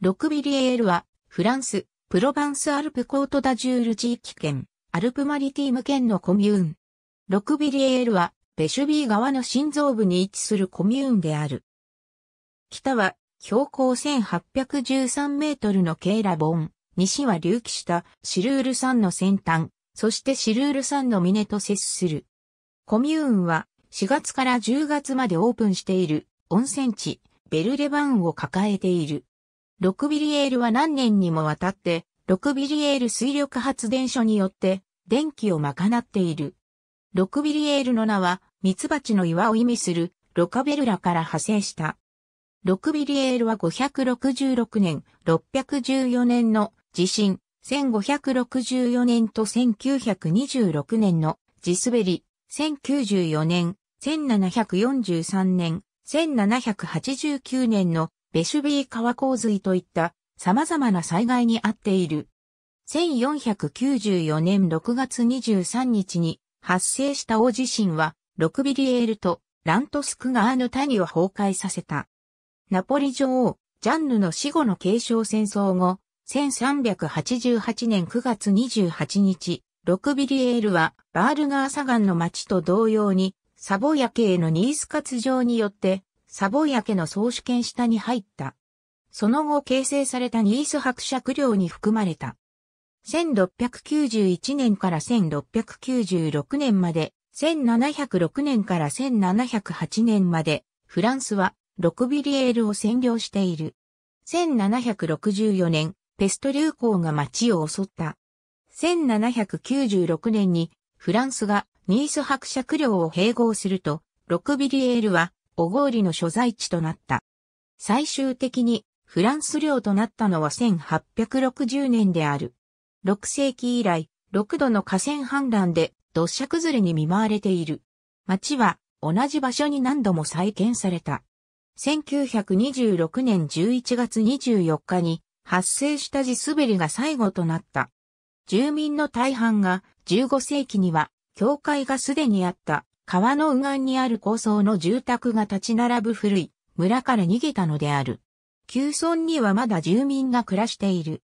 ロクビリエールは、フランス、プロバンスアルプコートダジュール地域圏、アルプマリティム圏のコミューン。ロクビリエールは、ベシュビー川の心臓部に位置するコミューンである。北は、標高1813メートルのケーラボン、西は隆起したシルール山の先端、そしてシルール山の峰と接する。コミューンは、4月から10月までオープンしている温泉地、ベルレバーンを抱えている。ロクビリエールは何年にもわたって、ロクビリエール水力発電所によって、電気を賄っている。ロクビリエールの名は、ミツバチの岩を意味する、ロカベルラから派生した。ロクビリエールは566年、614年の地震、1564年と1926年の地滑り、1094年、1743年、1789年のベシュビー川洪水といった様々な災害に遭っている。1494年6月23日に発生した大地震は、ロクビリエールとラントスク川の谷を崩壊させた。ナポリ女王、ジャンヌの死後の継承戦争後、1388年9月28日、ロクビリエールはバールガーサガンの町と同様に、サボヤ系のニース活動によってサボイア家の総主権下に入った。その後形成されたニース伯爵領に含まれた。1691年から1696年まで、1706年から1708年まで、フランスはロクビリエールを占領している。1764年、ペスト流行が街を襲った。1796年にフランスがニース伯爵領を併合すると、ロクビリエールは小郡の所在地となった。最終的にフランス領となったのは1860年である。6世紀以来、6度の河川氾濫で土砂崩れに見舞われている。町は同じ場所に何度も再建された。1926年11月24日に発生した地滑りが最後となった。住民の大半が15世紀には教会がすでにあった川の右岸にある高層の住宅が立ち並ぶ古い村から逃げたのである。旧村にはまだ住民が暮らしている。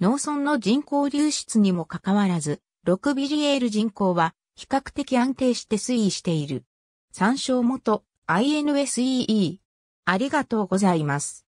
農村の人口流出にもかかわらず、6ビリエール人口は比較的安定して推移している。参照元 INSEE。ありがとうございます。